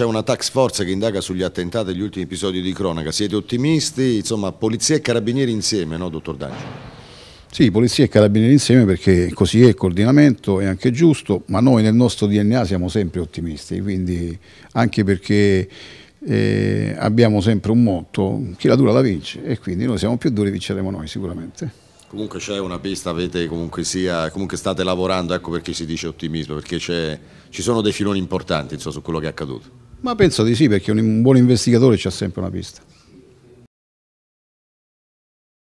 c'è una tax force che indaga sugli attentati e gli ultimi episodi di cronaca. Siete ottimisti? Insomma, polizia e carabinieri insieme, no, dottor D'Angelo? Sì, polizia e carabinieri insieme perché così è il coordinamento, è anche giusto, ma noi nel nostro DNA siamo sempre ottimisti, quindi anche perché eh, abbiamo sempre un motto, chi la dura la vince e quindi noi siamo più duri vinceremo noi sicuramente. Comunque c'è una pista, avete comunque sia, comunque state lavorando, ecco perché si dice ottimismo, perché ci sono dei filoni importanti insomma, su quello che è accaduto. Ma penso di sì, perché un, un buon investigatore c'ha sempre una pista.